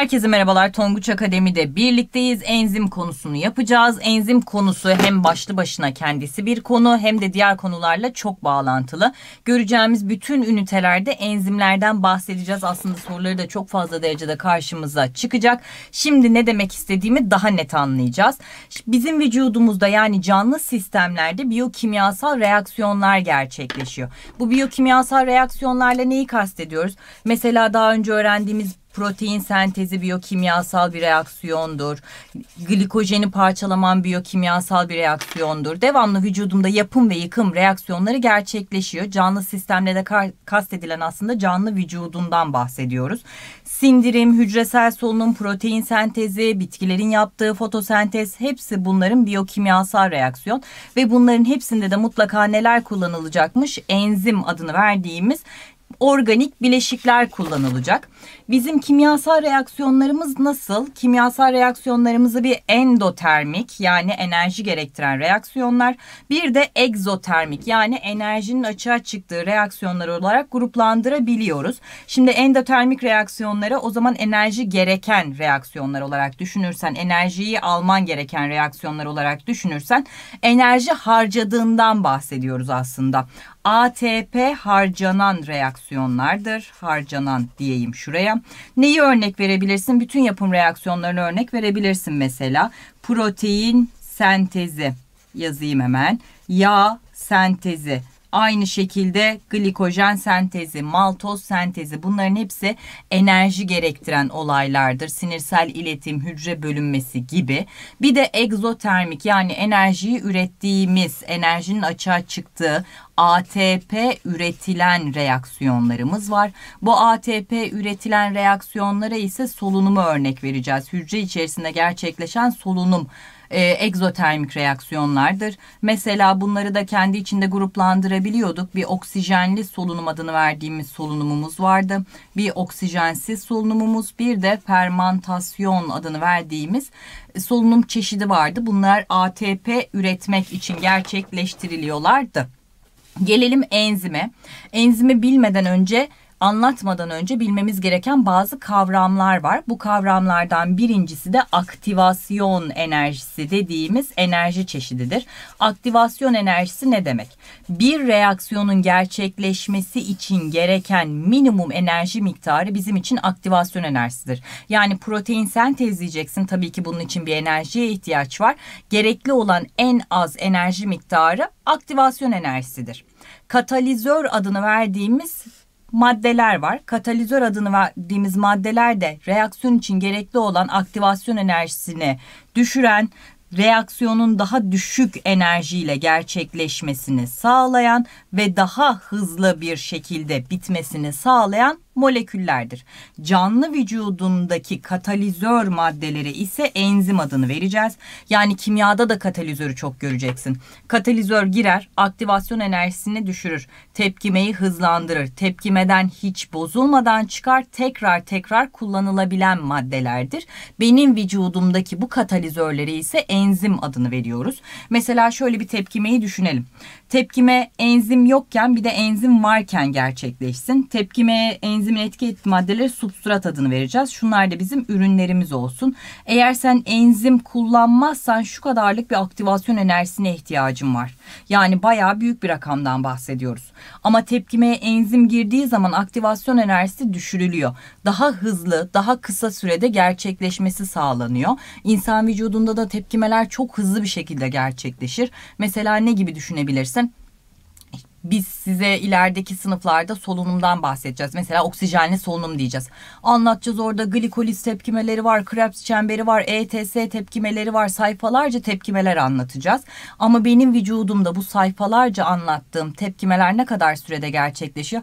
Herkese merhabalar Tonguç Akademi'de birlikteyiz. Enzim konusunu yapacağız. Enzim konusu hem başlı başına kendisi bir konu hem de diğer konularla çok bağlantılı. Göreceğimiz bütün ünitelerde enzimlerden bahsedeceğiz. Aslında soruları da çok fazla derecede karşımıza çıkacak. Şimdi ne demek istediğimi daha net anlayacağız. Bizim vücudumuzda yani canlı sistemlerde biyokimyasal reaksiyonlar gerçekleşiyor. Bu biyokimyasal reaksiyonlarla neyi kastediyoruz? Mesela daha önce öğrendiğimiz Protein sentezi biyokimyasal bir reaksiyondur. Glikojeni parçalaman biyokimyasal bir reaksiyondur. Devamlı vücudumda yapım ve yıkım reaksiyonları gerçekleşiyor. Canlı sistemle de kastedilen aslında canlı vücudundan bahsediyoruz. Sindirim, hücresel solunum, protein sentezi, bitkilerin yaptığı fotosentez hepsi bunların biyokimyasal reaksiyon ve bunların hepsinde de mutlaka neler kullanılacakmış? Enzim adını verdiğimiz organik bileşikler kullanılacak. Bizim kimyasal reaksiyonlarımız nasıl? Kimyasal reaksiyonlarımızı bir endotermik yani enerji gerektiren reaksiyonlar, bir de egzotermik yani enerjinin açığa çıktığı reaksiyonlar olarak gruplandırabiliyoruz. Şimdi endotermik reaksiyonları o zaman enerji gereken reaksiyonlar olarak düşünürsen, enerjiyi alman gereken reaksiyonlar olarak düşünürsen enerji harcadığından bahsediyoruz aslında. ATP harcanan reaksiyonlardır. Harcanan diyeyim şuraya. Neyi örnek verebilirsin? Bütün yapım reaksiyonlarını örnek verebilirsin mesela. Protein sentezi yazayım hemen. Yağ sentezi, Aynı şekilde glikojen sentezi, maltoz sentezi bunların hepsi enerji gerektiren olaylardır. Sinirsel iletim, hücre bölünmesi gibi. Bir de egzotermik yani enerjiyi ürettiğimiz, enerjinin açığa çıktığı ATP üretilen reaksiyonlarımız var. Bu ATP üretilen reaksiyonlara ise solunumu örnek vereceğiz. Hücre içerisinde gerçekleşen solunum e, egzotermik reaksiyonlardır. Mesela bunları da kendi içinde gruplandırabiliyorduk. Bir oksijenli solunum adını verdiğimiz solunumumuz vardı. Bir oksijensiz solunumumuz, bir de fermantasyon adını verdiğimiz solunum çeşidi vardı. Bunlar ATP üretmek için gerçekleştiriliyorlardı. Gelelim enzime. Enzimi bilmeden önce anlatmadan önce bilmemiz gereken bazı kavramlar var. Bu kavramlardan birincisi de aktivasyon enerjisi dediğimiz enerji çeşididir. Aktivasyon enerjisi ne demek? Bir reaksiyonun gerçekleşmesi için gereken minimum enerji miktarı bizim için aktivasyon enerjisidir. Yani protein sentezleyeceksin tabii ki bunun için bir enerjiye ihtiyaç var. Gerekli olan en az enerji miktarı aktivasyon enerjisidir. Katalizör adını verdiğimiz maddeler var. Katalizör adını verdiğimiz maddeler de reaksiyon için gerekli olan aktivasyon enerjisini düşüren, reaksiyonun daha düşük enerjiyle gerçekleşmesini sağlayan ve daha hızlı bir şekilde bitmesini sağlayan moleküllerdir. Canlı vücudundaki katalizör maddelere ise enzim adını vereceğiz. Yani kimyada da katalizörü çok göreceksin. Katalizör girer, aktivasyon enerjisini düşürür, tepkimeyi hızlandırır. Tepkimeden hiç bozulmadan çıkar, tekrar tekrar kullanılabilen maddelerdir. Benim vücudumdaki bu katalizörlere ise enzim adını veriyoruz. Mesela şöyle bir tepkimeyi düşünelim. Tepkime enzim yokken bir de enzim varken gerçekleşsin. Tepkime enzim enzimine etki ettiği maddelere substrat adını vereceğiz. Şunlar da bizim ürünlerimiz olsun. Eğer sen enzim kullanmazsan şu kadarlık bir aktivasyon enerjisine ihtiyacın var. Yani bayağı büyük bir rakamdan bahsediyoruz. Ama tepkimeye enzim girdiği zaman aktivasyon enerjisi düşürülüyor. Daha hızlı, daha kısa sürede gerçekleşmesi sağlanıyor. İnsan vücudunda da tepkimeler çok hızlı bir şekilde gerçekleşir. Mesela ne gibi düşünebilirsin? biz size ilerideki sınıflarda solunumdan bahsedeceğiz. Mesela oksijenli solunum diyeceğiz. Anlatacağız orada glikoliz tepkimeleri var, Krebs çemberi var, ETS tepkimeleri var. Sayfalarca tepkimeler anlatacağız. Ama benim vücudumda bu sayfalarca anlattığım tepkimeler ne kadar sürede gerçekleşiyor?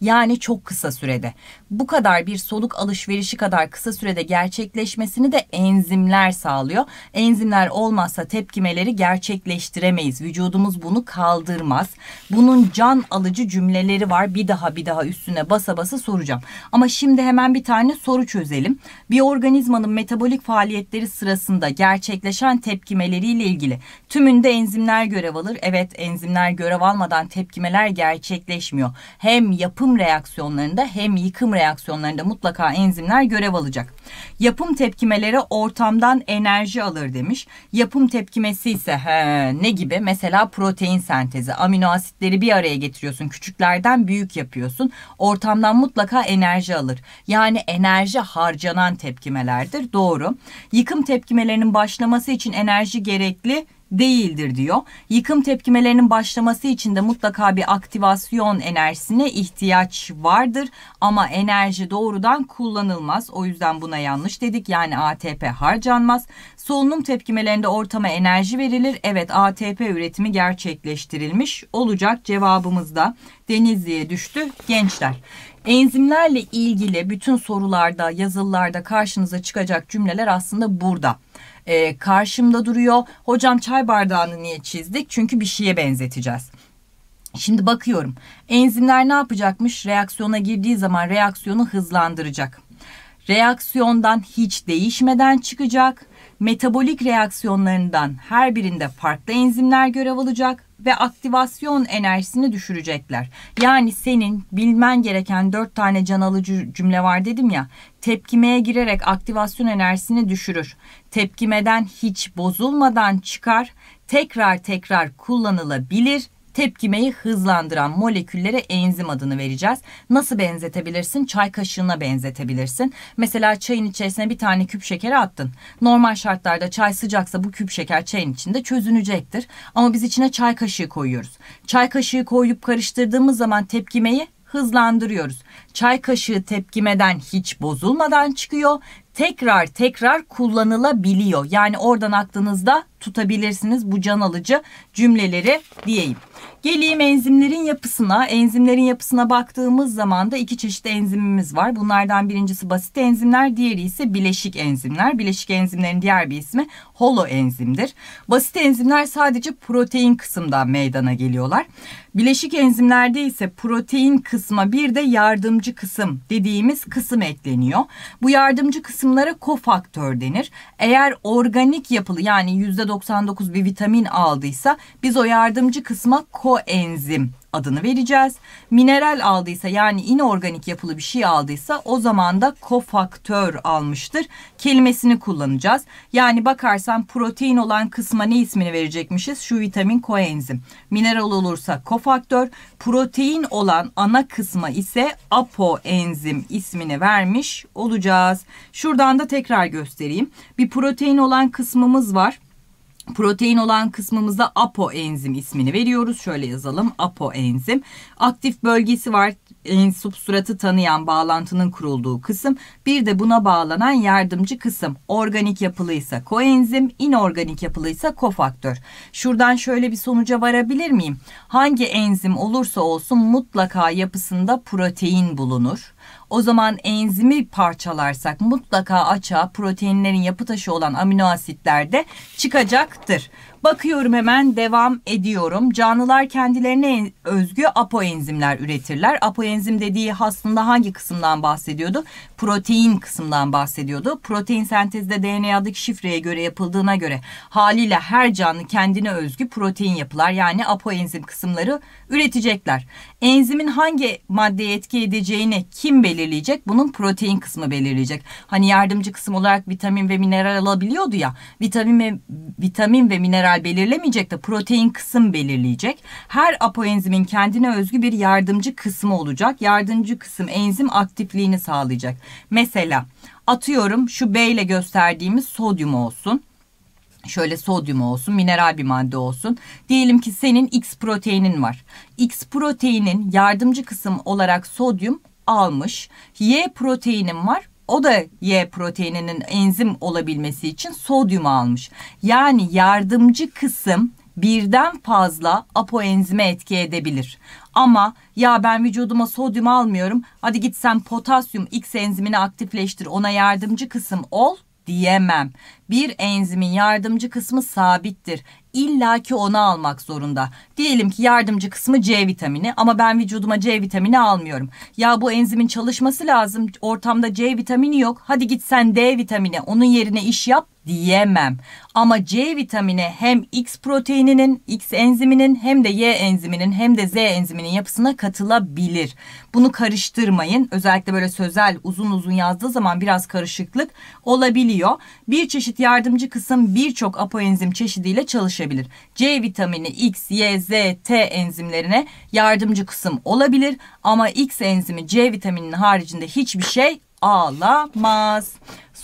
Yani çok kısa sürede. Bu kadar bir soluk alışverişi kadar kısa sürede gerçekleşmesini de enzimler sağlıyor. Enzimler olmazsa tepkimeleri gerçekleştiremeyiz. Vücudumuz bunu kaldırmaz. Bunun can alıcı cümleleri var. Bir daha bir daha üstüne basa basa soracağım. Ama şimdi hemen bir tane soru çözelim. Bir organizmanın metabolik faaliyetleri sırasında gerçekleşen tepkimeleriyle ilgili tümünde enzimler görev alır. Evet enzimler görev almadan tepkimeler gerçekleşmiyor. Hem yapı yapım reaksiyonlarında hem yıkım reaksiyonlarında mutlaka enzimler görev alacak. Yapım tepkimeleri ortamdan enerji alır demiş. Yapım tepkimesi ise he, ne gibi? Mesela protein sentezi. Amino asitleri bir araya getiriyorsun. Küçüklerden büyük yapıyorsun. Ortamdan mutlaka enerji alır. Yani enerji harcanan tepkimelerdir. Doğru. Yıkım tepkimelerinin başlaması için enerji gerekli değildir diyor. Yıkım tepkimelerinin başlaması için de mutlaka bir aktivasyon enerjisine ihtiyaç vardır ama enerji doğrudan kullanılmaz. O yüzden buna yanlış dedik. Yani ATP harcanmaz. Solunum tepkimelerinde ortama enerji verilir. Evet ATP üretimi gerçekleştirilmiş olacak cevabımızda Denizli'ye düştü gençler. Enzimlerle ilgili bütün sorularda, yazılılarda karşınıza çıkacak cümleler aslında burada e, karşımda duruyor. Hocam çay bardağını niye çizdik? Çünkü bir şeye benzeteceğiz. Şimdi bakıyorum. Enzimler ne yapacakmış? Reaksiyona girdiği zaman reaksiyonu hızlandıracak. Reaksiyondan hiç değişmeden çıkacak. Metabolik reaksiyonlarından her birinde farklı enzimler görev alacak ve aktivasyon enerjisini düşürecekler. Yani senin bilmen gereken dört tane can alıcı cümle var dedim ya. Tepkimeye girerek aktivasyon enerjisini düşürür. Tepkimeden hiç bozulmadan çıkar. Tekrar tekrar kullanılabilir Tepkimeyi hızlandıran moleküllere enzim adını vereceğiz. Nasıl benzetebilirsin? Çay kaşığına benzetebilirsin. Mesela çayın içerisine bir tane küp şekeri attın. Normal şartlarda çay sıcaksa bu küp şeker çayın içinde çözünecektir. Ama biz içine çay kaşığı koyuyoruz. Çay kaşığı koyup karıştırdığımız zaman tepkimeyi hızlandırıyoruz. Çay kaşığı tepkimeden hiç bozulmadan çıkıyor tekrar tekrar kullanılabiliyor. Yani oradan aklınızda tutabilirsiniz bu can alıcı cümleleri diyeyim. Geleyim enzimlerin yapısına. Enzimlerin yapısına baktığımız zaman da iki çeşit enzimimiz var. Bunlardan birincisi basit enzimler, diğeri ise bileşik enzimler. Bileşik enzimlerin diğer bir ismi holo enzimdir. Basit enzimler sadece protein kısımdan meydana geliyorlar. Bileşik enzimlerde ise protein kısma bir de yardımcı kısım dediğimiz kısım ekleniyor. Bu yardımcı kısım kısımlara kofaktör denir. Eğer organik yapılı yani %99 bir vitamin aldıysa biz o yardımcı kısma koenzim adını vereceğiz. Mineral aldıysa yani inorganik yapılı bir şey aldıysa o zaman da kofaktör almıştır kelimesini kullanacağız. Yani bakarsan protein olan kısma ne ismini verecekmişiz? Şu vitamin koenzim. Mineral olursa kofaktör, protein olan ana kısma ise apoenzim ismini vermiş olacağız. Şuradan da tekrar göstereyim. Bir protein olan kısmımız var Protein olan kısmımıza apoenzim ismini veriyoruz. Şöyle yazalım apoenzim. Aktif bölgesi var substratı tanıyan bağlantının kurulduğu kısım bir de buna bağlanan yardımcı kısım organik yapılıysa koenzim inorganik yapılıysa kofaktör. Şuradan şöyle bir sonuca varabilir miyim? Hangi enzim olursa olsun mutlaka yapısında protein bulunur. O zaman enzimi parçalarsak mutlaka açığa proteinlerin yapı taşı olan amino asitler de çıkacaktır. Bakıyorum hemen devam ediyorum. Canlılar kendilerine özgü apoenzimler üretirler. Apoenzim dediği aslında hangi kısımdan bahsediyordu? protein kısımdan bahsediyordu. Protein sentezde DNA'daki şifreye göre yapıldığına göre haliyle her canlı kendine özgü protein yapılar yani apoenzim kısımları üretecekler. Enzimin hangi maddeye etki edeceğini kim belirleyecek? Bunun protein kısmı belirleyecek. Hani yardımcı kısım olarak vitamin ve mineral alabiliyordu ya. Vitamin ve vitamin ve mineral belirlemeyecek de protein kısım belirleyecek. Her apoenzimin kendine özgü bir yardımcı kısmı olacak. Yardımcı kısım enzim aktifliğini sağlayacak. Mesela atıyorum şu B ile gösterdiğimiz sodyum olsun. Şöyle sodyum olsun, mineral bir madde olsun. Diyelim ki senin X proteinin var. X proteinin yardımcı kısım olarak sodyum almış. Y proteinin var. O da Y proteininin enzim olabilmesi için sodyum almış. Yani yardımcı kısım birden fazla apoenzime etki edebilir. Ama ya ben vücuduma sodyum almıyorum hadi git sen potasyum X enzimini aktifleştir ona yardımcı kısım ol diyemem. Bir enzimin yardımcı kısmı sabittir. İlla ki onu almak zorunda. Diyelim ki yardımcı kısmı C vitamini ama ben vücuduma C vitamini almıyorum. Ya bu enzimin çalışması lazım. Ortamda C vitamini yok. Hadi git sen D vitamini onun yerine iş yap diyemem. Ama C vitamini hem X proteininin, X enziminin hem de Y enziminin hem de Z enziminin yapısına katılabilir. Bunu karıştırmayın. Özellikle böyle sözel uzun uzun yazdığı zaman biraz karışıklık olabiliyor. Bir çeşit yardımcı kısım birçok apoenzim çeşidiyle çalışabilir. C vitamini X, Y, Z, T enzimlerine yardımcı kısım olabilir ama X enzimi C vitamininin haricinde hiçbir şey alamaz.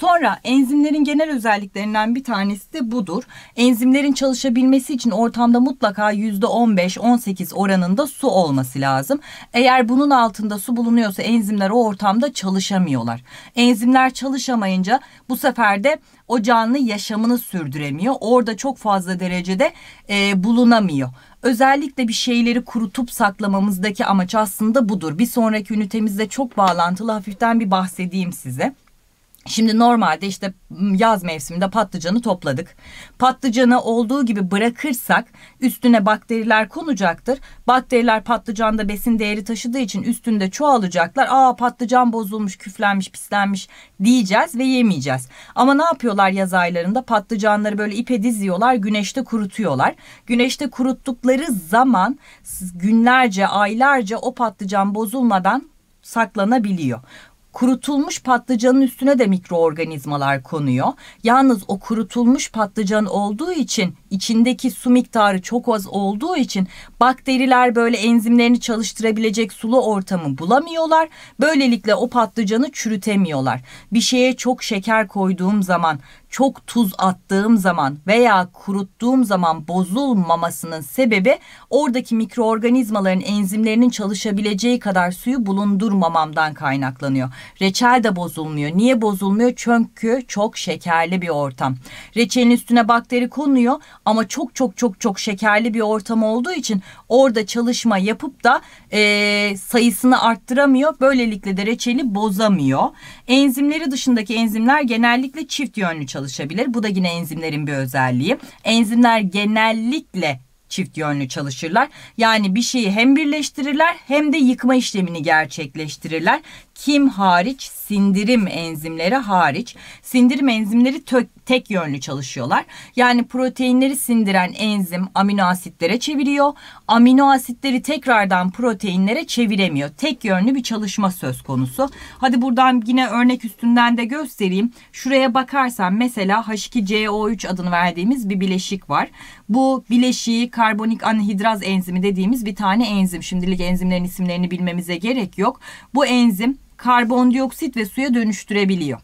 Sonra enzimlerin genel özelliklerinden bir tanesi de budur. Enzimlerin çalışabilmesi için ortamda mutlaka %15-18 oranında su olması lazım. Eğer bunun altında su bulunuyorsa enzimler o ortamda çalışamıyorlar. Enzimler çalışamayınca bu sefer de o canlı yaşamını sürdüremiyor. Orada çok fazla derecede e, bulunamıyor. Özellikle bir şeyleri kurutup saklamamızdaki amaç aslında budur. Bir sonraki ünitemizde çok bağlantılı hafiften bir bahsedeyim size. Şimdi normalde işte yaz mevsiminde patlıcanı topladık. Patlıcanı olduğu gibi bırakırsak üstüne bakteriler konacaktır. Bakteriler patlıcanda besin değeri taşıdığı için üstünde çoğalacaklar. Aa patlıcan bozulmuş, küflenmiş, pislenmiş diyeceğiz ve yemeyeceğiz. Ama ne yapıyorlar yaz aylarında? Patlıcanları böyle ipe diziyorlar, güneşte kurutuyorlar. Güneşte kuruttukları zaman günlerce, aylarca o patlıcan bozulmadan saklanabiliyor kurutulmuş patlıcanın üstüne de mikroorganizmalar konuyor. Yalnız o kurutulmuş patlıcan olduğu için içindeki su miktarı çok az olduğu için bakteriler böyle enzimlerini çalıştırabilecek sulu ortamı bulamıyorlar. Böylelikle o patlıcanı çürütemiyorlar. Bir şeye çok şeker koyduğum zaman çok tuz attığım zaman veya kuruttuğum zaman bozulmamasının sebebi oradaki mikroorganizmaların enzimlerinin çalışabileceği kadar suyu bulundurmamamdan kaynaklanıyor. Reçel de bozulmuyor. Niye bozulmuyor? Çünkü çok şekerli bir ortam. Reçelin üstüne bakteri konuyor ama çok çok çok çok şekerli bir ortam olduğu için orada çalışma yapıp da e, sayısını arttıramıyor. Böylelikle de reçeli bozamıyor. Enzimleri dışındaki enzimler genellikle çift yönlü çalışabilir. Bu da yine enzimlerin bir özelliği. Enzimler genellikle çift yönlü çalışırlar. Yani bir şeyi hem birleştirirler hem de yıkma işlemini gerçekleştirirler kim hariç sindirim enzimleri hariç sindirim enzimleri tök, tek yönlü çalışıyorlar. Yani proteinleri sindiren enzim amino asitlere çeviriyor. Amino asitleri tekrardan proteinlere çeviremiyor. Tek yönlü bir çalışma söz konusu. Hadi buradan yine örnek üstünden de göstereyim. Şuraya bakarsan mesela H2CO3 adını verdiğimiz bir bileşik var. Bu bileşiği karbonik anhidraz enzimi dediğimiz bir tane enzim. Şimdilik enzimlerin isimlerini bilmemize gerek yok. Bu enzim karbondioksit ve suya dönüştürebiliyor.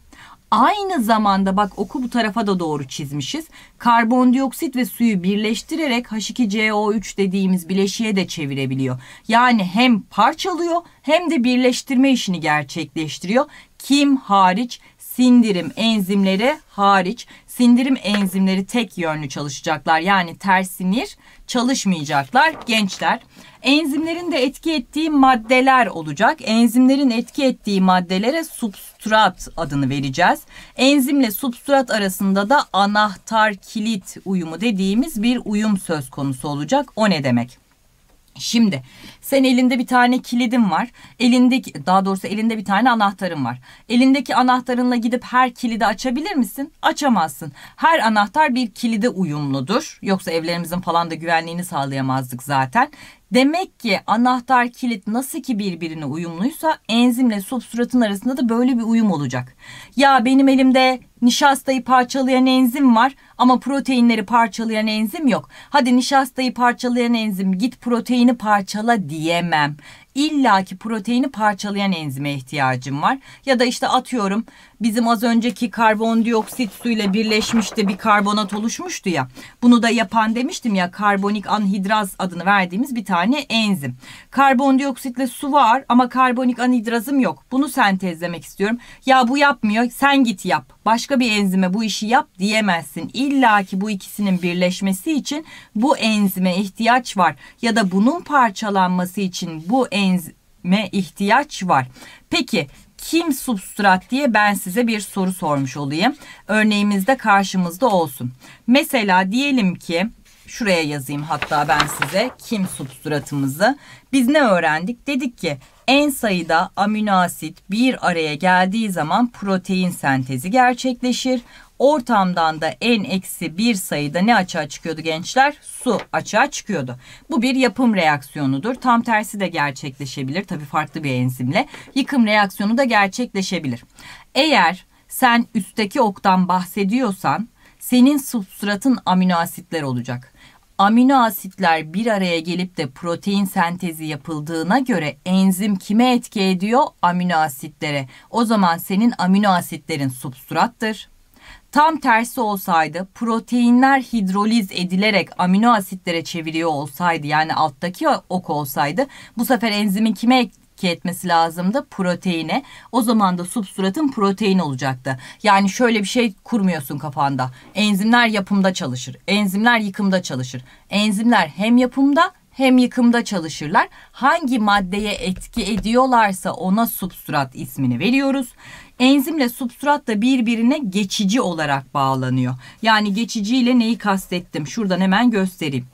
Aynı zamanda bak oku bu tarafa da doğru çizmişiz. Karbondioksit ve suyu birleştirerek H2CO3 dediğimiz bileşiğe de çevirebiliyor. Yani hem parçalıyor hem de birleştirme işini gerçekleştiriyor. Kim hariç sindirim enzimleri hariç sindirim enzimleri tek yönlü çalışacaklar. Yani ters sinir çalışmayacaklar gençler. Enzimlerin de etki ettiği maddeler olacak. Enzimlerin etki ettiği maddelere substrat adını vereceğiz. Enzimle substrat arasında da anahtar kilit uyumu dediğimiz bir uyum söz konusu olacak. O ne demek? Şimdi sen elinde bir tane kilidin var. Elindeki daha doğrusu elinde bir tane anahtarın var. Elindeki anahtarınla gidip her kilidi açabilir misin? Açamazsın. Her anahtar bir kilide uyumludur. Yoksa evlerimizin falan da güvenliğini sağlayamazdık zaten. Demek ki anahtar kilit nasıl ki birbirine uyumluysa enzimle substratın arasında da böyle bir uyum olacak. Ya benim elimde Nişastayı parçalayan enzim var ama proteinleri parçalayan enzim yok. Hadi nişastayı parçalayan enzim git proteini parçala diyemem. İlla ki proteini parçalayan enzime ihtiyacım var. Ya da işte atıyorum bizim az önceki karbondioksit suyla birleşmişti bir karbonat oluşmuştu ya. Bunu da yapan demiştim ya karbonik anhidraz adını verdiğimiz bir tane enzim. Karbondioksitle su var ama karbonik anhidrazım yok. Bunu sentezlemek istiyorum. Ya bu yapmıyor sen git yap. Başka bir enzime bu işi yap diyemezsin. İlla ki bu ikisinin birleşmesi için bu enzime ihtiyaç var. Ya da bunun parçalanması için bu enzime ihtiyaç var. Peki kim substrat diye ben size bir soru sormuş olayım. Örneğimizde karşımızda olsun. Mesela diyelim ki şuraya yazayım hatta ben size kim substratımızı. Biz ne öğrendik? Dedik ki en sayıda amino asit bir araya geldiği zaman protein sentezi gerçekleşir. Ortamdan da en eksi bir sayıda ne açığa çıkıyordu gençler? Su açığa çıkıyordu. Bu bir yapım reaksiyonudur. Tam tersi de gerçekleşebilir. Tabi farklı bir enzimle. Yıkım reaksiyonu da gerçekleşebilir. Eğer sen üstteki oktan bahsediyorsan senin substratın amino asitler olacak. Amino asitler bir araya gelip de protein sentezi yapıldığına göre enzim kime etki ediyor? Amino asitlere. O zaman senin amino asitlerin substrattır. Tam tersi olsaydı proteinler hidroliz edilerek amino asitlere çeviriyor olsaydı yani alttaki ok olsaydı bu sefer enzimin kime etki etmesi lazımdı proteine. O zaman da substratın protein olacaktı. Yani şöyle bir şey kurmuyorsun kafanda. Enzimler yapımda çalışır. Enzimler yıkımda çalışır. Enzimler hem yapımda hem yıkımda çalışırlar. Hangi maddeye etki ediyorlarsa ona substrat ismini veriyoruz. Enzimle substrat da birbirine geçici olarak bağlanıyor. Yani geçici ile neyi kastettim? Şuradan hemen göstereyim.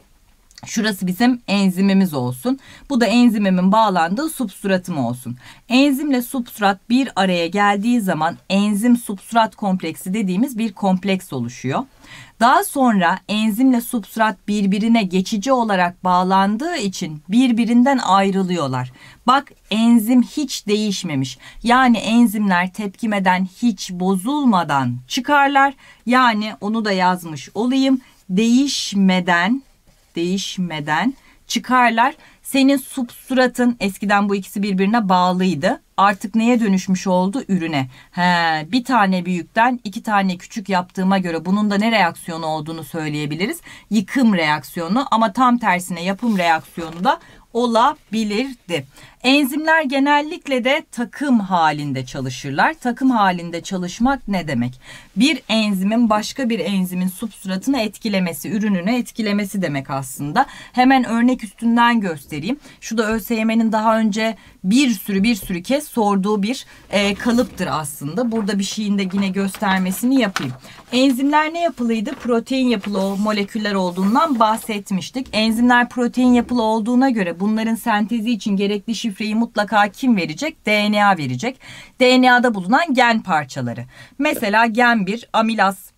Şurası bizim enzimimiz olsun. Bu da enzimimin bağlandığı substratım olsun. Enzimle substrat bir araya geldiği zaman enzim substrat kompleksi dediğimiz bir kompleks oluşuyor. Daha sonra enzimle substrat birbirine geçici olarak bağlandığı için birbirinden ayrılıyorlar. Bak enzim hiç değişmemiş. Yani enzimler tepkimeden hiç bozulmadan çıkarlar. Yani onu da yazmış olayım. Değişmeden değişmeden çıkarlar. Senin substratın eskiden bu ikisi birbirine bağlıydı. Artık neye dönüşmüş oldu? Ürüne. He, bir tane büyükten iki tane küçük yaptığıma göre bunun da ne reaksiyonu olduğunu söyleyebiliriz. Yıkım reaksiyonu ama tam tersine yapım reaksiyonu da olabilirdi. Enzimler genellikle de takım halinde çalışırlar. Takım halinde çalışmak ne demek? Bir enzimin başka bir enzimin substratını etkilemesi, ürününü etkilemesi demek aslında. Hemen örnek üstünden göstereyim. Şu da ÖSYM'nin daha önce bir sürü bir sürü kez sorduğu bir e, kalıptır aslında. Burada bir şeyin de yine göstermesini yapayım. Enzimler ne yapılıydı? Protein yapılı moleküller olduğundan bahsetmiştik. Enzimler protein yapılı olduğuna göre bunların sentezi için gerekli şifre şifreyi mutlaka kim verecek? DNA verecek. DNA'da bulunan gen parçaları. Mesela gen 1 amilaz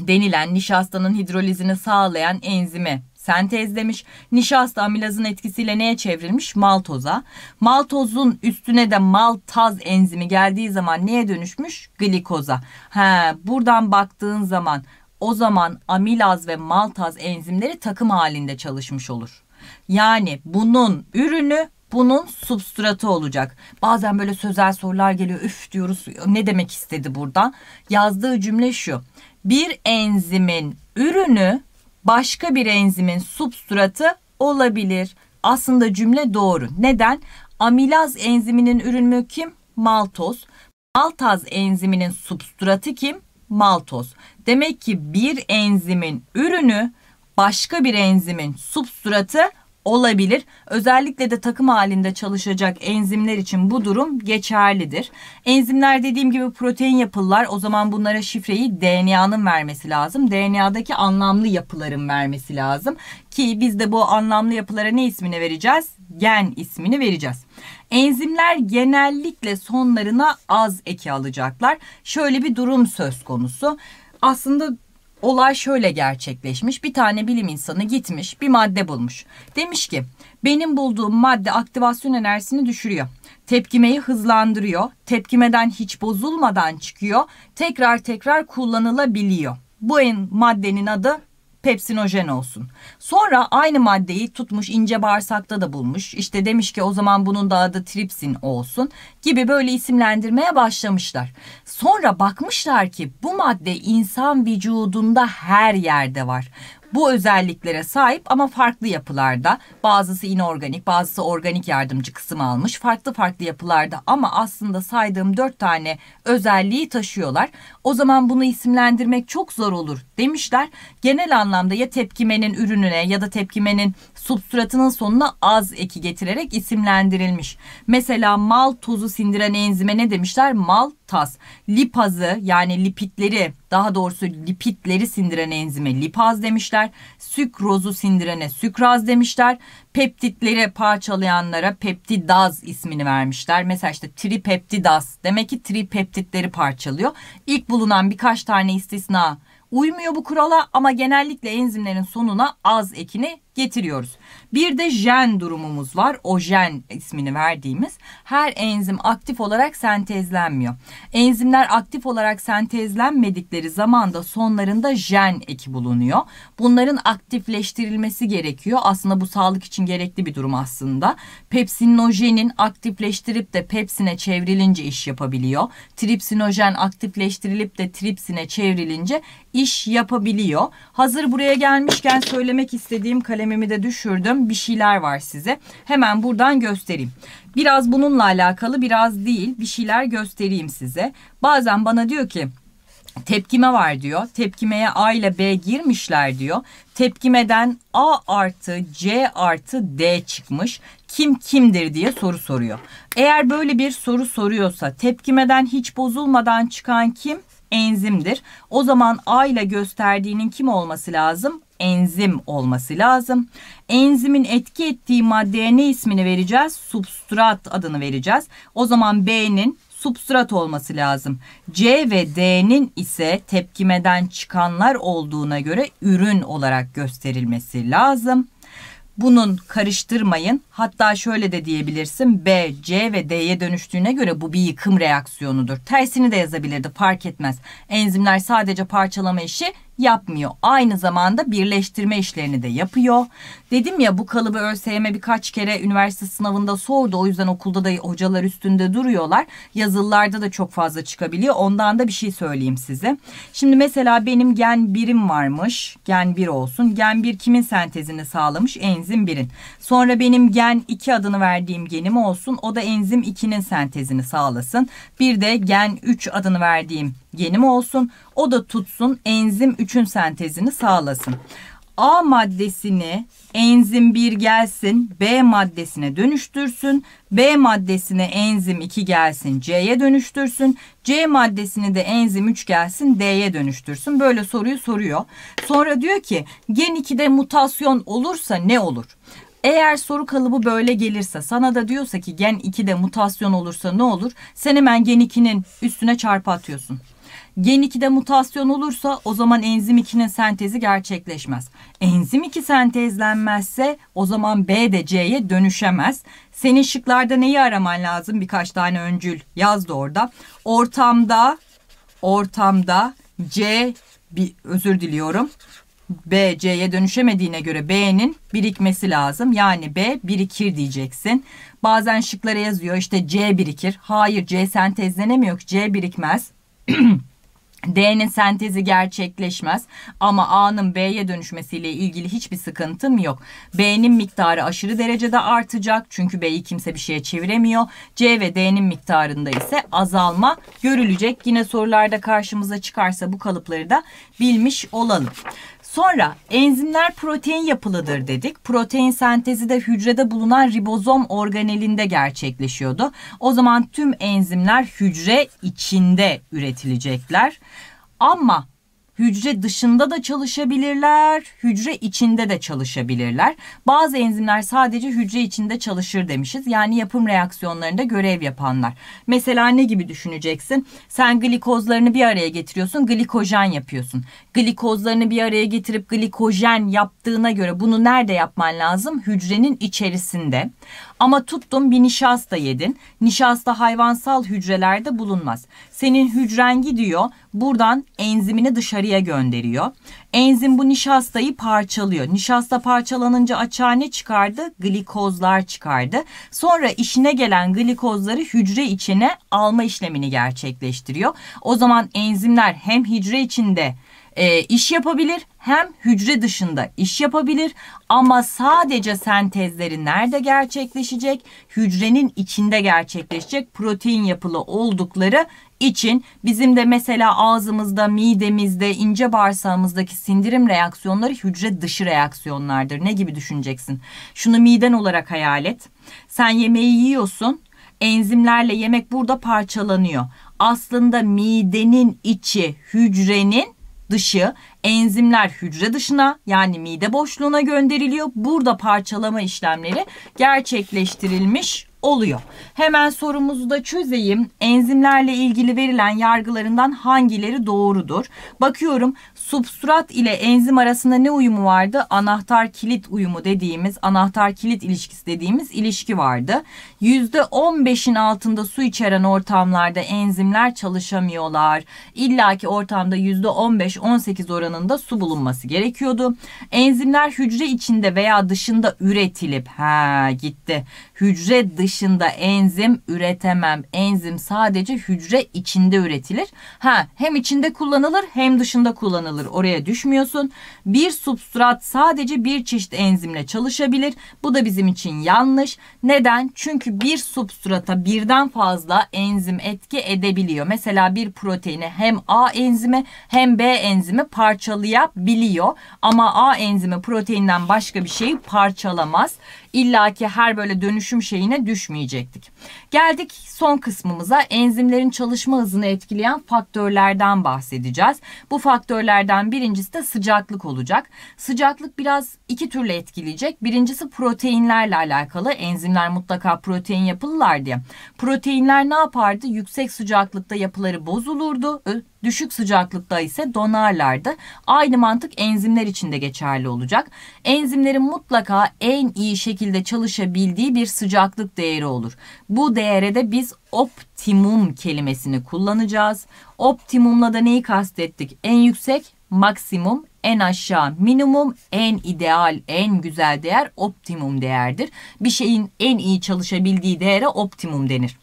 denilen nişastanın hidrolizini sağlayan enzime sentezlemiş. Nişasta amilazın etkisiyle neye çevrilmiş? Maltoza. Maltozun üstüne de maltaz enzimi geldiği zaman neye dönüşmüş? Glikoza. He, buradan baktığın zaman o zaman amilaz ve maltaz enzimleri takım halinde çalışmış olur. Yani bunun ürünü bunun substratı olacak. Bazen böyle sözel sorular geliyor. Üf diyoruz ne demek istedi burada? Yazdığı cümle şu. Bir enzimin ürünü başka bir enzimin substratı olabilir. Aslında cümle doğru. Neden? Amilaz enziminin ürünü kim? Maltoz. Maltaz enziminin substratı kim? Maltoz. Demek ki bir enzimin ürünü başka bir enzimin substratı olabilir. Özellikle de takım halinde çalışacak enzimler için bu durum geçerlidir. Enzimler dediğim gibi protein yapılar. O zaman bunlara şifreyi DNA'nın vermesi lazım. DNA'daki anlamlı yapıların vermesi lazım. Ki biz de bu anlamlı yapılara ne ismini vereceğiz? Gen ismini vereceğiz. Enzimler genellikle sonlarına az eki alacaklar. Şöyle bir durum söz konusu. Aslında Olay şöyle gerçekleşmiş. Bir tane bilim insanı gitmiş bir madde bulmuş. Demiş ki benim bulduğum madde aktivasyon enerjisini düşürüyor. Tepkimeyi hızlandırıyor. Tepkimeden hiç bozulmadan çıkıyor. Tekrar tekrar kullanılabiliyor. Bu en maddenin adı pepsinojen olsun. Sonra aynı maddeyi tutmuş ince bağırsakta da bulmuş. İşte demiş ki o zaman bunun da adı tripsin olsun gibi böyle isimlendirmeye başlamışlar. Sonra bakmışlar ki bu madde insan vücudunda her yerde var bu özelliklere sahip ama farklı yapılarda. Bazısı inorganik, bazısı organik yardımcı kısım almış. Farklı farklı yapılarda ama aslında saydığım dört tane özelliği taşıyorlar. O zaman bunu isimlendirmek çok zor olur demişler. Genel anlamda ya tepkimenin ürününe ya da tepkimenin substratının sonuna az eki getirerek isimlendirilmiş. Mesela mal tozu sindiren enzime ne demişler? Mal tas. Lipazı yani lipitleri daha doğrusu lipitleri sindiren enzime lipaz demişler. Sükrozu sindirene sükraz demişler. Peptitleri parçalayanlara peptidaz ismini vermişler. Mesela işte tripeptidaz demek ki tripeptitleri parçalıyor. İlk bulunan birkaç tane istisna uymuyor bu kurala ama genellikle enzimlerin sonuna az ekini getiriyoruz. Bir de jen durumumuz var. O jen ismini verdiğimiz her enzim aktif olarak sentezlenmiyor. Enzimler aktif olarak sentezlenmedikleri zaman da sonlarında jen eki bulunuyor. Bunların aktifleştirilmesi gerekiyor. Aslında bu sağlık için gerekli bir durum aslında. Pepsinojenin aktifleştirip de pepsine çevrilince iş yapabiliyor. Tripsinojen aktifleştirilip de tripsine çevrilince iş yapabiliyor. Hazır buraya gelmişken söylemek istediğim kalem malzememi de düşürdüm. Bir şeyler var size. Hemen buradan göstereyim. Biraz bununla alakalı biraz değil bir şeyler göstereyim size. Bazen bana diyor ki tepkime var diyor. Tepkimeye A ile B girmişler diyor. Tepkimeden A artı C artı D çıkmış. Kim kimdir diye soru soruyor. Eğer böyle bir soru soruyorsa tepkimeden hiç bozulmadan çıkan kim? enzimdir. O zaman A ile gösterdiğinin kim olması lazım? enzim olması lazım. Enzimin etki ettiği maddeye ne ismini vereceğiz? Substrat adını vereceğiz. O zaman B'nin substrat olması lazım. C ve D'nin ise tepkimeden çıkanlar olduğuna göre ürün olarak gösterilmesi lazım. Bunun karıştırmayın. Hatta şöyle de diyebilirsin. B, C ve D'ye dönüştüğüne göre bu bir yıkım reaksiyonudur. Tersini de yazabilirdi fark etmez. Enzimler sadece parçalama işi yapmıyor. Aynı zamanda birleştirme işlerini de yapıyor. Dedim ya bu kalıbı ÖSYM birkaç kere üniversite sınavında sordu. O yüzden okulda da hocalar üstünde duruyorlar. Yazılılarda da çok fazla çıkabiliyor. Ondan da bir şey söyleyeyim size. Şimdi mesela benim gen birim varmış. Gen 1 olsun. Gen 1 kimin sentezini sağlamış? Enzim 1'in. Sonra benim gen 2 adını verdiğim genim olsun. O da enzim 2'nin sentezini sağlasın. Bir de gen 3 adını verdiğim genim olsun. O da tutsun enzim 3'ün sentezini sağlasın. A maddesini enzim 1 gelsin B maddesine dönüştürsün. B maddesine enzim 2 gelsin C'ye dönüştürsün. C maddesini de enzim 3 gelsin D'ye dönüştürsün. Böyle soruyu soruyor. Sonra diyor ki gen 2'de mutasyon olursa ne olur? Eğer soru kalıbı böyle gelirse sana da diyorsa ki gen 2'de mutasyon olursa ne olur? Sen hemen gen 2'nin üstüne çarpı atıyorsun. Gen 2'de mutasyon olursa o zaman enzim 2'nin sentezi gerçekleşmez. Enzim 2 sentezlenmezse o zaman B de C'ye dönüşemez. Senin şıklarda neyi araman lazım? Birkaç tane öncül yazdı orada. Ortamda ortamda C bir özür diliyorum. B C'ye dönüşemediğine göre B'nin birikmesi lazım. Yani B birikir diyeceksin. Bazen şıklara yazıyor işte C birikir. Hayır C sentezlenemiyor. C birikmez. D'nin sentezi gerçekleşmez ama A'nın B'ye dönüşmesiyle ilgili hiçbir sıkıntım yok. B'nin miktarı aşırı derecede artacak çünkü B'yi kimse bir şeye çeviremiyor. C ve D'nin miktarında ise azalma görülecek. Yine sorularda karşımıza çıkarsa bu kalıpları da bilmiş olalım. Sonra enzimler protein yapılıdır dedik. Protein sentezi de hücrede bulunan ribozom organelinde gerçekleşiyordu. O zaman tüm enzimler hücre içinde üretilecekler. Ama hücre dışında da çalışabilirler, hücre içinde de çalışabilirler. Bazı enzimler sadece hücre içinde çalışır demişiz. Yani yapım reaksiyonlarında görev yapanlar. Mesela ne gibi düşüneceksin? Sen glikozlarını bir araya getiriyorsun, glikojen yapıyorsun. Glikozlarını bir araya getirip glikojen yaptığına göre bunu nerede yapman lazım? Hücrenin içerisinde. Ama tuttum bir nişasta yedin. Nişasta hayvansal hücrelerde bulunmaz. Senin hücren gidiyor buradan enzimini dışarıya gönderiyor. Enzim bu nişastayı parçalıyor. Nişasta parçalanınca açığa ne çıkardı? Glikozlar çıkardı. Sonra işine gelen glikozları hücre içine alma işlemini gerçekleştiriyor. O zaman enzimler hem hücre içinde e, iş yapabilir hem hücre dışında iş yapabilir ama sadece sentezleri nerede gerçekleşecek? Hücrenin içinde gerçekleşecek protein yapılı oldukları için bizim de mesela ağzımızda, midemizde, ince bağırsağımızdaki sindirim reaksiyonları hücre dışı reaksiyonlardır. Ne gibi düşüneceksin? Şunu miden olarak hayal et. Sen yemeği yiyorsun. Enzimlerle yemek burada parçalanıyor. Aslında midenin içi hücrenin dışı enzimler hücre dışına yani mide boşluğuna gönderiliyor. Burada parçalama işlemleri gerçekleştirilmiş oluyor. Hemen sorumuzu da çözeyim. Enzimlerle ilgili verilen yargılarından hangileri doğrudur? Bakıyorum substrat ile enzim arasında ne uyumu vardı? Anahtar kilit uyumu dediğimiz, anahtar kilit ilişkisi dediğimiz ilişki vardı. %15'in altında su içeren ortamlarda enzimler çalışamıyorlar. İlla ki ortamda %15-18 oranında su bulunması gerekiyordu. Enzimler hücre içinde veya dışında üretilip ha gitti. Hücre dışında enzim üretemem. Enzim sadece hücre içinde üretilir. Ha hem içinde kullanılır hem dışında kullanılır kalır oraya düşmüyorsun. Bir substrat sadece bir çeşit enzimle çalışabilir. Bu da bizim için yanlış. Neden? Çünkü bir substrata birden fazla enzim etki edebiliyor. Mesela bir proteini hem A enzimi hem B enzimi parçalayabiliyor. Ama A enzimi proteinden başka bir şey parçalamaz illaki her böyle dönüşüm şeyine düşmeyecektik. Geldik son kısmımıza enzimlerin çalışma hızını etkileyen faktörlerden bahsedeceğiz. Bu faktörlerden birincisi de sıcaklık olacak. Sıcaklık biraz iki türlü etkileyecek. Birincisi proteinlerle alakalı. Enzimler mutlaka protein yapılılar diye. Proteinler ne yapardı? Yüksek sıcaklıkta yapıları bozulurdu. Düşük sıcaklıkta ise donarlardı. Aynı mantık enzimler için de geçerli olacak. Enzimlerin mutlaka en iyi şekilde çalışabildiği bir sıcaklık değeri olur. Bu değere de biz optimum kelimesini kullanacağız. Optimumla da neyi kastettik? En yüksek maksimum, en aşağı minimum, en ideal, en güzel değer optimum değerdir. Bir şeyin en iyi çalışabildiği değere optimum denir.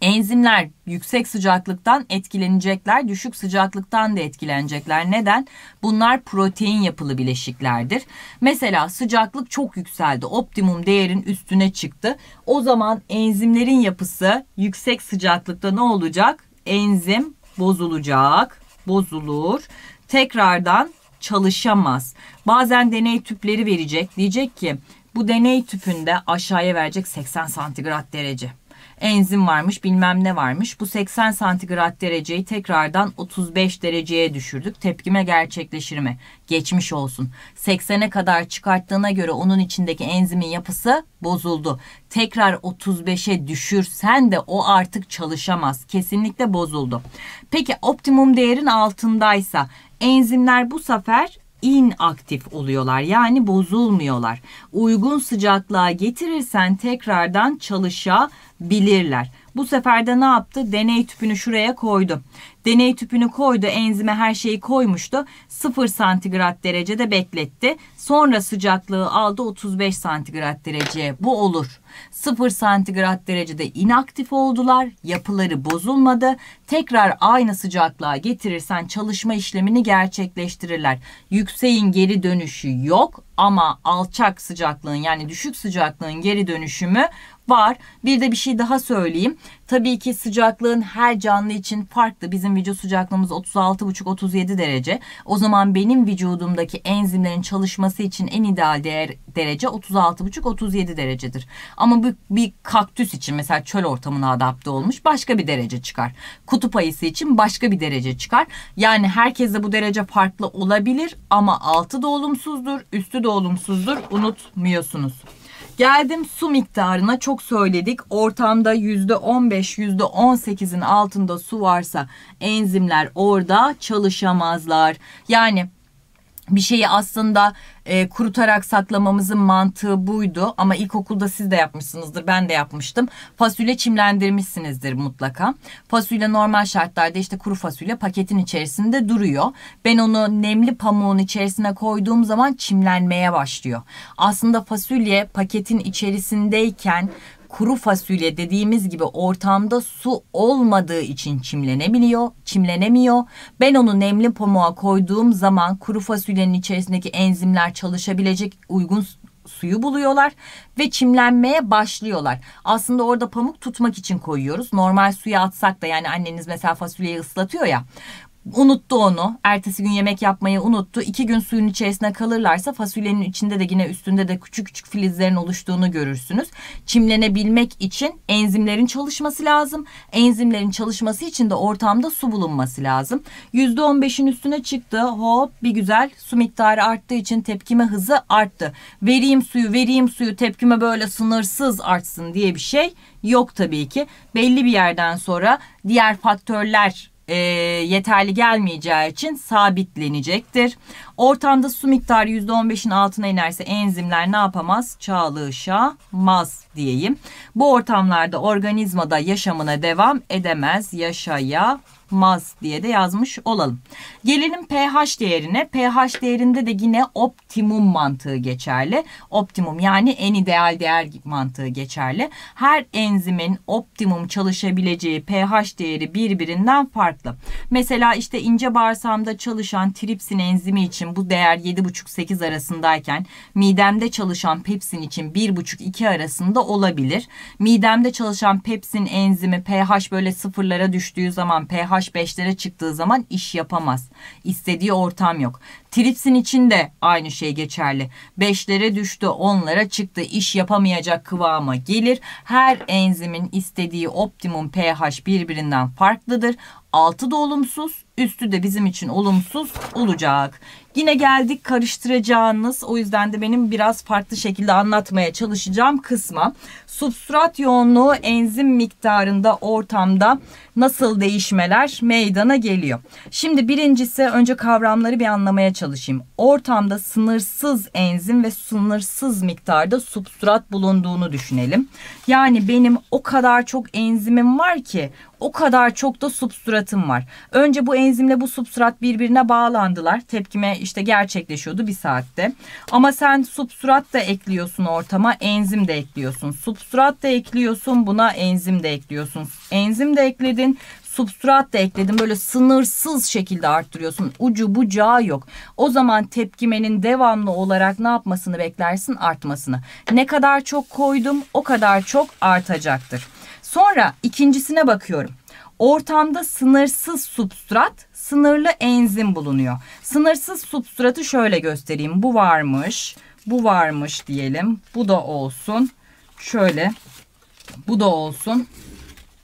Enzimler yüksek sıcaklıktan etkilenecekler, düşük sıcaklıktan da etkilenecekler. Neden? Bunlar protein yapılı bileşiklerdir. Mesela sıcaklık çok yükseldi, optimum değerin üstüne çıktı. O zaman enzimlerin yapısı yüksek sıcaklıkta ne olacak? Enzim bozulacak, bozulur. Tekrardan çalışamaz. Bazen deney tüpleri verecek. Diyecek ki bu deney tüpünde aşağıya verecek 80 santigrat derece enzim varmış bilmem ne varmış. Bu 80 santigrat dereceyi tekrardan 35 dereceye düşürdük. Tepkime gerçekleşir mi? Geçmiş olsun. 80'e kadar çıkarttığına göre onun içindeki enzimin yapısı bozuldu. Tekrar 35'e düşürsen de o artık çalışamaz. Kesinlikle bozuldu. Peki optimum değerin altındaysa enzimler bu sefer inaktif oluyorlar. Yani bozulmuyorlar. Uygun sıcaklığa getirirsen tekrardan çalışa bilirler. Bu sefer de ne yaptı? Deney tüpünü şuraya koydu. Deney tüpünü koydu, enzime her şeyi koymuştu. 0 santigrat derecede bekletti. Sonra sıcaklığı aldı 35 santigrat dereceye. Bu olur. 0 santigrat derecede inaktif oldular. Yapıları bozulmadı. Tekrar aynı sıcaklığa getirirsen çalışma işlemini gerçekleştirirler. Yükseğin geri dönüşü yok ama alçak sıcaklığın yani düşük sıcaklığın geri dönüşümü var. Bir de bir şey daha söyleyeyim. Tabii ki sıcaklığın her canlı için farklı. Bizim vücut sıcaklığımız 36,5-37 derece. O zaman benim vücudumdaki enzimlerin çalışması için en ideal değer, derece 36,5-37 derecedir. Ama bu bir kaktüs için mesela çöl ortamına adapte olmuş başka bir derece çıkar. Kutup ayısı için başka bir derece çıkar. Yani herkeste bu derece farklı olabilir ama altı da olumsuzdur, üstü de olumsuzdur unutmuyorsunuz. Geldim su miktarına çok söyledik. Ortamda %15, %18'in altında su varsa enzimler orada çalışamazlar. Yani bir şeyi aslında e, kurutarak saklamamızın mantığı buydu ama ilkokulda siz de yapmışsınızdır ben de yapmıştım fasulye çimlendirmişsinizdir mutlaka fasulye normal şartlarda işte kuru fasulye paketin içerisinde duruyor ben onu nemli pamuğun içerisine koyduğum zaman çimlenmeye başlıyor aslında fasulye paketin içerisindeyken kuru fasulye dediğimiz gibi ortamda su olmadığı için çimlenebiliyor, çimlenemiyor. Ben onu nemli pamuğa koyduğum zaman kuru fasulyenin içerisindeki enzimler çalışabilecek uygun suyu buluyorlar ve çimlenmeye başlıyorlar. Aslında orada pamuk tutmak için koyuyoruz. Normal suya atsak da yani anneniz mesela fasulyeyi ıslatıyor ya. Unuttu onu. Ertesi gün yemek yapmayı unuttu. İki gün suyun içerisine kalırlarsa fasulyenin içinde de yine üstünde de küçük küçük filizlerin oluştuğunu görürsünüz. Çimlenebilmek için enzimlerin çalışması lazım. Enzimlerin çalışması için de ortamda su bulunması lazım. %15'in üstüne çıktı. Hop bir güzel su miktarı arttığı için tepkime hızı arttı. Vereyim suyu vereyim suyu tepkime böyle sınırsız artsın diye bir şey yok tabii ki. Belli bir yerden sonra diğer faktörler e, yeterli gelmeyeceği için sabitlenecektir. Ortamda su miktarı %15'in altına inerse enzimler ne yapamaz? Çalışamaz diyeyim. Bu ortamlarda organizmada yaşamına devam edemez, yaşayamaz maz diye de yazmış olalım. Gelelim pH değerine. pH değerinde de yine optimum mantığı geçerli. Optimum yani en ideal değer mantığı geçerli. Her enzimin optimum çalışabileceği pH değeri birbirinden farklı. Mesela işte ince bağırsamda çalışan tripsin enzimi için bu değer 7,5-8 arasındayken midemde çalışan pepsin için 1,5-2 arasında olabilir. Midemde çalışan pepsin enzimi pH böyle sıfırlara düştüğü zaman pH H5'lere çıktığı zaman iş yapamaz. İstediği ortam yok. Trips'in için de aynı şey geçerli. 5'lere düştü, 10'lara çıktı, iş yapamayacak kıvama gelir. Her enzimin istediği optimum pH birbirinden farklıdır. 6 da olumsuz, üstü de bizim için olumsuz olacak. Yine geldik karıştıracağınız o yüzden de benim biraz farklı şekilde anlatmaya çalışacağım kısma. Substrat yoğunluğu enzim miktarında ortamda nasıl değişmeler meydana geliyor. Şimdi birincisi önce kavramları bir anlamaya çalışayım. Ortamda sınırsız enzim ve sınırsız miktarda substrat bulunduğunu düşünelim. Yani benim o kadar çok enzimim var ki o kadar çok da substratım var. Önce bu enzim enzimle bu substrat birbirine bağlandılar. Tepkime işte gerçekleşiyordu bir saatte. Ama sen substrat da ekliyorsun ortama, enzim de ekliyorsun. Substrat da ekliyorsun, buna enzim de ekliyorsun. Enzim de ekledin, substrat da ekledim. Böyle sınırsız şekilde arttırıyorsun. Ucu bucağı yok. O zaman tepkimenin devamlı olarak ne yapmasını beklersin? Artmasını. Ne kadar çok koydum o kadar çok artacaktır. Sonra ikincisine bakıyorum. Ortamda sınırsız substrat, sınırlı enzim bulunuyor. Sınırsız substratı şöyle göstereyim. Bu varmış, bu varmış diyelim. Bu da olsun. Şöyle, bu da olsun.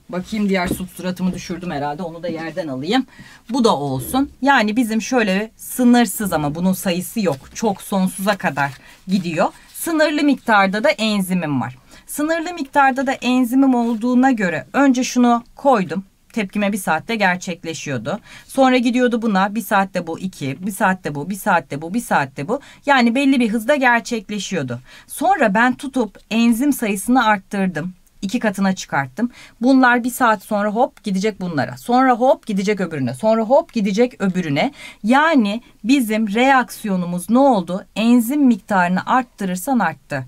Bakayım diğer substratımı düşürdüm herhalde. Onu da yerden alayım. Bu da olsun. Yani bizim şöyle sınırsız ama bunun sayısı yok. Çok sonsuza kadar gidiyor. Sınırlı miktarda da enzimim var. Sınırlı miktarda da enzimim olduğuna göre önce şunu koydum tepkime bir saatte gerçekleşiyordu. Sonra gidiyordu buna bir saatte bu iki, bir saatte bu, bir saatte bu, bir saatte bu. Yani belli bir hızda gerçekleşiyordu. Sonra ben tutup enzim sayısını arttırdım iki katına çıkarttım. Bunlar bir saat sonra hop gidecek bunlara. Sonra hop gidecek öbürüne. Sonra hop gidecek öbürüne. Yani bizim reaksiyonumuz ne oldu? Enzim miktarını arttırırsan arttı.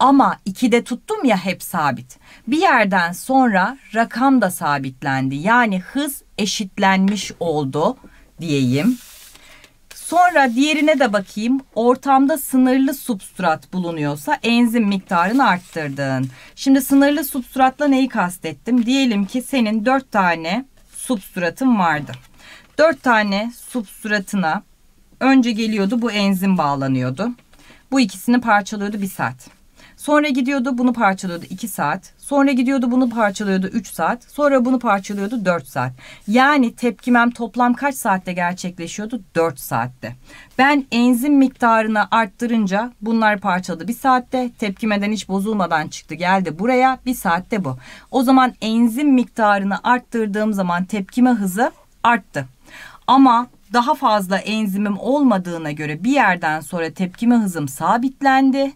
Ama 2'de tuttum ya hep sabit. Bir yerden sonra rakam da sabitlendi. Yani hız eşitlenmiş oldu diyeyim. Sonra diğerine de bakayım. Ortamda sınırlı substrat bulunuyorsa enzim miktarını arttırdın. Şimdi sınırlı substratla neyi kastettim? Diyelim ki senin 4 tane substratın vardı. 4 tane substratına önce geliyordu bu enzim bağlanıyordu. Bu ikisini parçalıyordu bir saat. Sonra gidiyordu bunu parçalıyordu 2 saat. Sonra gidiyordu bunu parçalıyordu 3 saat. Sonra bunu parçalıyordu 4 saat. Yani tepkimem toplam kaç saatte gerçekleşiyordu? 4 saatte. Ben enzim miktarını arttırınca bunlar parçaladı 1 saatte. Tepkimeden hiç bozulmadan çıktı geldi buraya 1 saatte bu. O zaman enzim miktarını arttırdığım zaman tepkime hızı arttı. Ama daha fazla enzimim olmadığına göre bir yerden sonra tepkime hızım sabitlendi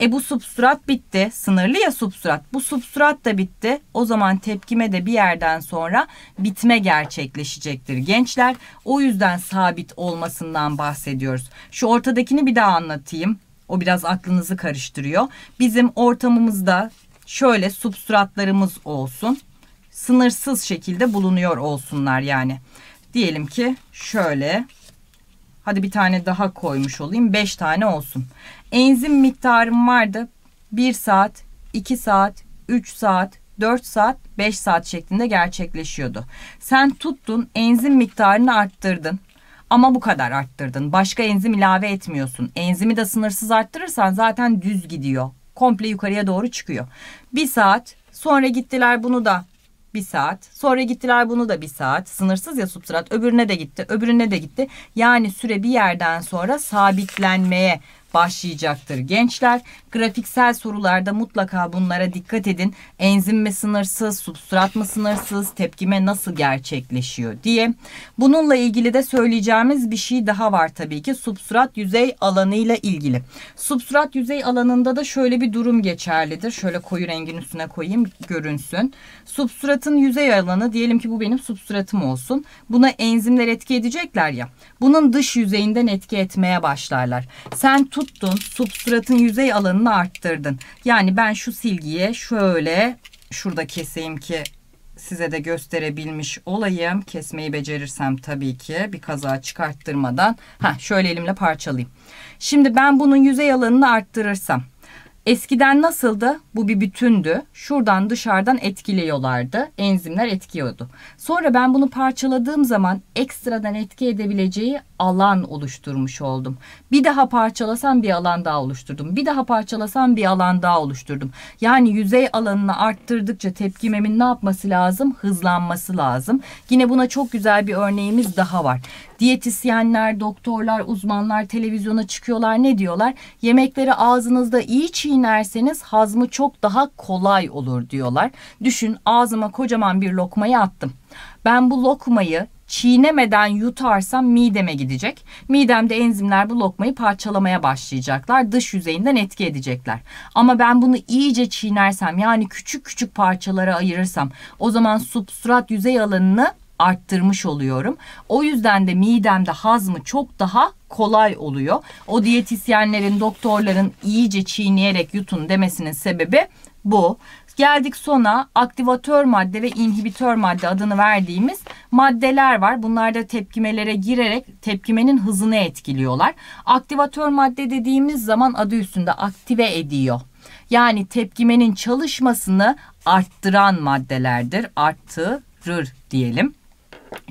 e bu substrat bitti. Sınırlı ya substrat. Bu substrat da bitti. O zaman tepkime de bir yerden sonra bitme gerçekleşecektir gençler. O yüzden sabit olmasından bahsediyoruz. Şu ortadakini bir daha anlatayım. O biraz aklınızı karıştırıyor. Bizim ortamımızda şöyle substratlarımız olsun. Sınırsız şekilde bulunuyor olsunlar yani. Diyelim ki şöyle Hadi bir tane daha koymuş olayım. 5 tane olsun. Enzim miktarım vardı. 1 saat, 2 saat, 3 saat, 4 saat, 5 saat şeklinde gerçekleşiyordu. Sen tuttun enzim miktarını arttırdın. Ama bu kadar arttırdın. Başka enzim ilave etmiyorsun. Enzimi de sınırsız arttırırsan zaten düz gidiyor. Komple yukarıya doğru çıkıyor. Bir saat sonra gittiler bunu da bir saat. Sonra gittiler bunu da bir saat. Sınırsız ya substrat öbürüne de gitti öbürüne de gitti. Yani süre bir yerden sonra sabitlenmeye başlayacaktır gençler. Grafiksel sorularda mutlaka bunlara dikkat edin. Enzim mi sınırsız, substrat mı sınırsız, tepkime nasıl gerçekleşiyor diye. Bununla ilgili de söyleyeceğimiz bir şey daha var tabii ki substrat yüzey alanıyla ilgili. Substrat yüzey alanında da şöyle bir durum geçerlidir. Şöyle koyu rengin üstüne koyayım görünsün. Substratın yüzey alanı diyelim ki bu benim substratım olsun. Buna enzimler etki edecekler ya. Bunun dış yüzeyinden etki etmeye başlarlar. Sen tut tuttun, substratın yüzey alanını arttırdın. Yani ben şu silgiye şöyle şurada keseyim ki size de gösterebilmiş olayım. Kesmeyi becerirsem tabii ki bir kaza çıkarttırmadan. Ha şöyle elimle parçalayayım. Şimdi ben bunun yüzey alanını arttırırsam Eskiden nasıldı? Bu bir bütündü. Şuradan dışarıdan etkiliyorlardı. Enzimler etkiyordu. Sonra ben bunu parçaladığım zaman ekstradan etki edebileceği alan oluşturmuş oldum. Bir daha parçalasam bir alan daha oluşturdum. Bir daha parçalasam bir alan daha oluşturdum. Yani yüzey alanını arttırdıkça tepkimemin ne yapması lazım? Hızlanması lazım. Yine buna çok güzel bir örneğimiz daha var. Diyetisyenler, doktorlar, uzmanlar televizyona çıkıyorlar ne diyorlar? Yemekleri ağzınızda iyi çiğnerseniz hazmı çok daha kolay olur diyorlar. Düşün ağzıma kocaman bir lokmayı attım. Ben bu lokmayı çiğnemeden yutarsam mideme gidecek. Midemde enzimler bu lokmayı parçalamaya başlayacaklar. Dış yüzeyinden etki edecekler. Ama ben bunu iyice çiğnersem yani küçük küçük parçalara ayırırsam o zaman substrat yüzey alanını arttırmış oluyorum. O yüzden de midemde hazmı çok daha kolay oluyor. O diyetisyenlerin, doktorların iyice çiğneyerek yutun demesinin sebebi bu. Geldik sona aktivatör madde ve inhibitör madde adını verdiğimiz maddeler var. Bunlar da tepkimelere girerek tepkimenin hızını etkiliyorlar. Aktivatör madde dediğimiz zaman adı üstünde aktive ediyor. Yani tepkimenin çalışmasını arttıran maddelerdir. Arttırır diyelim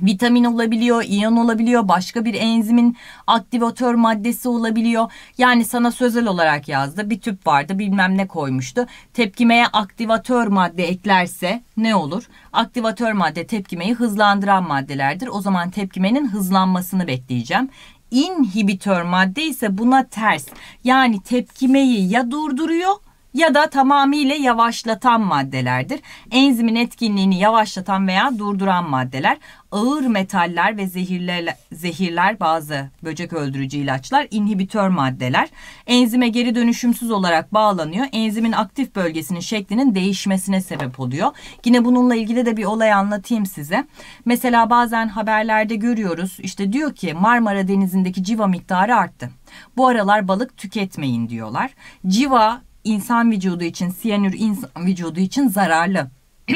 vitamin olabiliyor, iyon olabiliyor, başka bir enzimin aktivatör maddesi olabiliyor. Yani sana sözel olarak yazdı. Bir tüp vardı, bilmem ne koymuştu. Tepkimeye aktivatör madde eklerse ne olur? Aktivatör madde tepkimeyi hızlandıran maddelerdir. O zaman tepkimenin hızlanmasını bekleyeceğim inhibitör madde ise buna ters. Yani tepkimeyi ya durduruyor ya da tamamıyla yavaşlatan maddelerdir. Enzimin etkinliğini yavaşlatan veya durduran maddeler, ağır metaller ve zehirler, zehirler bazı böcek öldürücü ilaçlar, inhibitör maddeler. Enzime geri dönüşümsüz olarak bağlanıyor. Enzimin aktif bölgesinin şeklinin değişmesine sebep oluyor. Yine bununla ilgili de bir olay anlatayım size. Mesela bazen haberlerde görüyoruz işte diyor ki Marmara Denizi'ndeki civa miktarı arttı. Bu aralar balık tüketmeyin diyorlar. Civa insan vücudu için siyanür insan vücudu için zararlı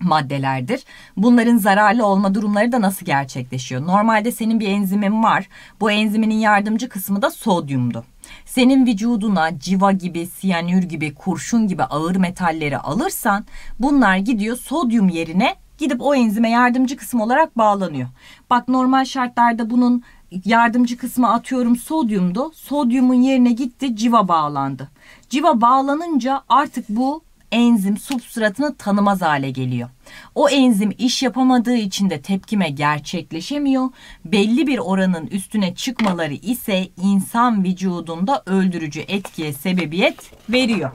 maddelerdir. Bunların zararlı olma durumları da nasıl gerçekleşiyor? Normalde senin bir enzimin var. Bu enziminin yardımcı kısmı da sodyumdu. Senin vücuduna civa gibi, siyanür gibi, kurşun gibi ağır metalleri alırsan bunlar gidiyor sodyum yerine gidip o enzime yardımcı kısım olarak bağlanıyor. Bak normal şartlarda bunun yardımcı kısmı atıyorum sodyumdu. Sodyumun yerine gitti civa bağlandı. Civa bağlanınca artık bu enzim substratını tanımaz hale geliyor. O enzim iş yapamadığı için de tepkime gerçekleşemiyor. Belli bir oranın üstüne çıkmaları ise insan vücudunda öldürücü etkiye sebebiyet veriyor.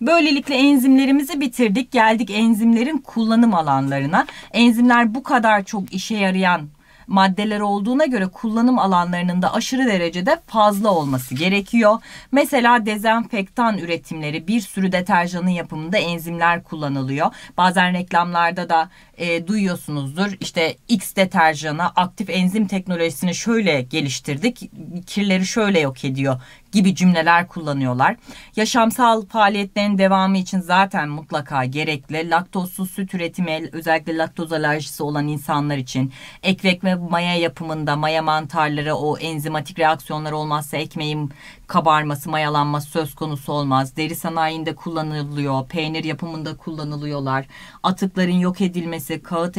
Böylelikle enzimlerimizi bitirdik. Geldik enzimlerin kullanım alanlarına. Enzimler bu kadar çok işe yarayan maddeler olduğuna göre kullanım alanlarının da aşırı derecede fazla olması gerekiyor. Mesela dezenfektan üretimleri bir sürü deterjanın yapımında enzimler kullanılıyor. Bazen reklamlarda da e, duyuyorsunuzdur işte X deterjana aktif enzim teknolojisini şöyle geliştirdik kirleri şöyle yok ediyor gibi cümleler kullanıyorlar. Yaşamsal faaliyetlerin devamı için zaten mutlaka gerekli. Laktozsuz süt üretimi özellikle laktoz alerjisi olan insanlar için ekmek ve maya yapımında maya mantarları o enzimatik reaksiyonlar olmazsa ekmeğin kabarması, mayalanması söz konusu olmaz. Deri sanayinde kullanılıyor, peynir yapımında kullanılıyorlar. Atıkların yok edilmesi, kağıt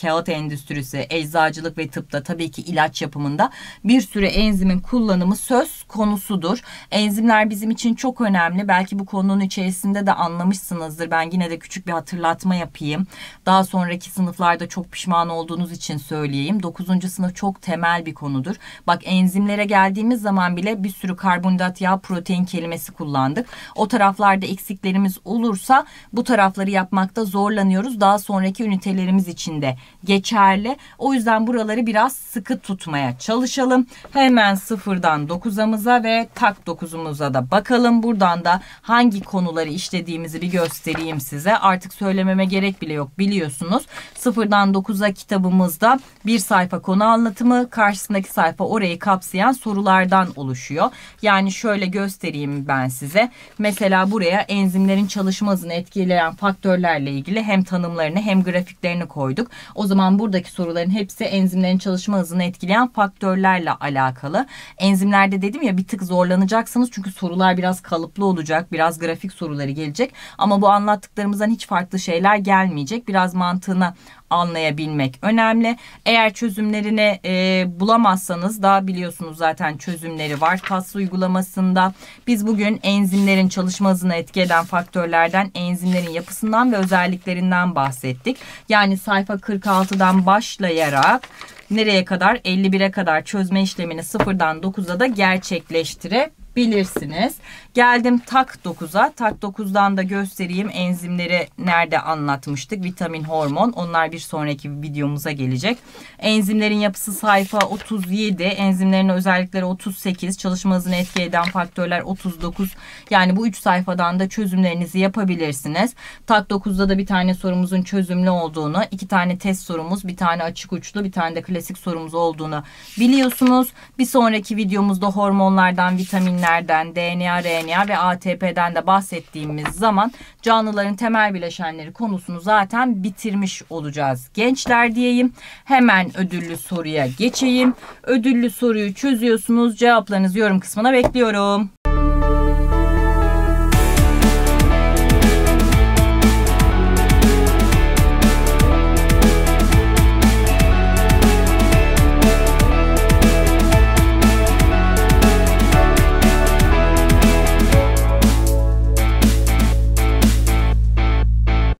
kağıt endüstrisi, eczacılık ve tıpta tabii ki ilaç yapımında bir sürü enzimin kullanımı söz konusudur. Enzimler bizim için çok önemli. Belki bu konunun içerisinde de anlamışsınızdır. Ben yine de küçük bir hatırlatma yapayım. Daha sonraki sınıflarda çok pişman olduğunuz için söyleyeyim. 9. sınıf çok temel bir konudur. Bak enzimlere geldiğimiz zaman bile bir sürü karbonhidrat, yağ, protein kelimesi kullandık. O taraflarda eksiklerimiz olursa bu tarafları yapmakta zorlanıyoruz. Daha sonraki ünitelerimiz içinde geçerli. O yüzden buraları biraz sıkı tutmaya çalışalım. Hemen sıfırdan 9'amıza ve tak 9'umuza da bakalım. Buradan da hangi konuları işlediğimizi bir göstereyim size. Artık söylememe gerek bile yok biliyorsunuz. Sıfırdan 9'a kitabımızda bir sayfa konu anlatımı karşısındaki sayfa orayı kapsayan sorulardan oluşuyor. Yani şöyle göstereyim ben size. Mesela buraya enzimlerin çalışma hızını etkileyen faktörlerle ilgili hem tanımlarını hem grafiklerini koyduk. O zaman buradaki soruların hepsi enzimlerin çalışma hızını etkileyen faktörlerle alakalı. Enzimlerde dedim ya bir tık zorlanacaksınız çünkü sorular biraz kalıplı olacak. Biraz grafik soruları gelecek ama bu anlattıklarımızdan hiç farklı şeyler gelmeyecek. Biraz mantığına anlayabilmek önemli. Eğer çözümlerini e, bulamazsanız da biliyorsunuz zaten çözümleri var TAS uygulamasında. Biz bugün enzimlerin çalışma hızını etki eden faktörlerden, enzimlerin yapısından ve özelliklerinden bahsettik. Yani sayfa 46'dan başlayarak nereye kadar 51'e kadar çözme işlemini 0'dan 9'a da gerçekleştirebilirsiniz bilirsiniz. Geldim tak 9'a. Tak 9'dan da göstereyim enzimleri nerede anlatmıştık. Vitamin, hormon onlar bir sonraki videomuza gelecek. Enzimlerin yapısı sayfa 37, enzimlerin özellikleri 38, çalışma hızını etki eden faktörler 39. Yani bu 3 sayfadan da çözümlerinizi yapabilirsiniz. Tak 9'da da bir tane sorumuzun çözümlü olduğunu, iki tane test sorumuz, bir tane açık uçlu, bir tane de klasik sorumuz olduğunu biliyorsunuz. Bir sonraki videomuzda hormonlardan, vitaminler proteinlerden, DNA, RNA ve ATP'den de bahsettiğimiz zaman canlıların temel bileşenleri konusunu zaten bitirmiş olacağız. Gençler diyeyim. Hemen ödüllü soruya geçeyim. Ödüllü soruyu çözüyorsunuz. Cevaplarınızı yorum kısmına bekliyorum.